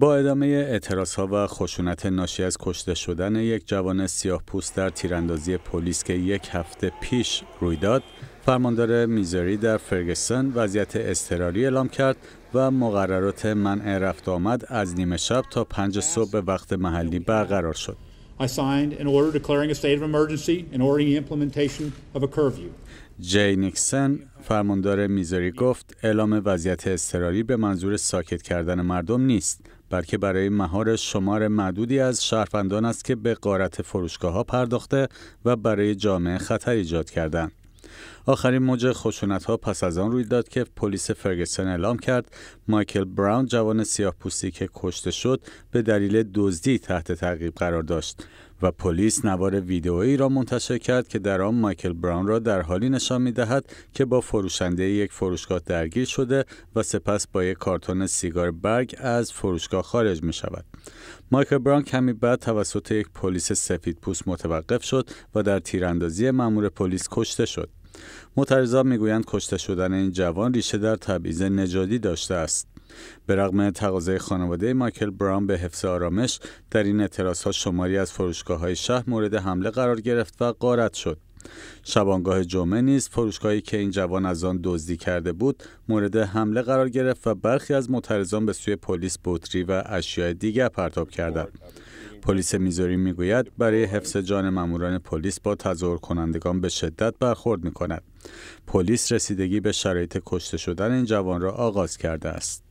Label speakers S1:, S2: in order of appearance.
S1: با ادامه اعتراض ها و خشونت ناشی از کشته شدن یک جوان سیاه پوست در تیراندازی پلیس که یک هفته پیش روی داد، فرماندار میزری در فرگسون وضعیت اضطراری اعلام کرد و مقررات منع رفت آمد از نیمه شب تا پنج صبح به وقت محلی برقرار شد. جی نیکسن فرماندار میزوری گفت اعلام وضعیت اضطراری به منظور ساکت کردن مردم نیست بلکه برای مهار شمار معدودی از شهروندان است که به قارت فروشگاه ها پرداخته و برای جامعه خطر ایجاد کردند. آخرین موج خشونت ها پس از آن روی داد که پلیس فرگسون اعلام کرد مایکل براون جوان سیاه پوستی که کشته شد به دلیل دزدی تحت تعقیب قرار داشت و پلیس نوار ویدئویی را منتشر کرد که در آن مایکل براون را در حالی نشان می دهد که با فروشنده یک فروشگاه درگیر شده و سپس با یک کارتون سیگار برگ از فروشگاه خارج می شود. مایکل براون کمی بعد توسط یک پلیس سفید پوست متوقف شد و در تیراندازی مامور پلیس کشته شد. معترضان میگویند کشته شدن این جوان ریشه در تبعیض نجادی داشته است به رغم تقاضای خانواده مایکل براون به حفظ آرامش در این اعتراض شماری از فروشگاه های شهر مورد حمله قرار گرفت و غارت شد شبانگاه جمعه نیز فروشگاهی که این جوان از آن دزدی کرده بود مورد حمله قرار گرفت و برخی از معترضان به سوی پلیس بطری و اشیاء دیگر پرتاب کردند پلیس میزوری میگوید برای حفظ جان ماموران پلیس با تظاهر کنندگان به شدت برخورد میکند. کند. پلیس رسیدگی به شرایط کشته شدن این جوان را آغاز کرده است.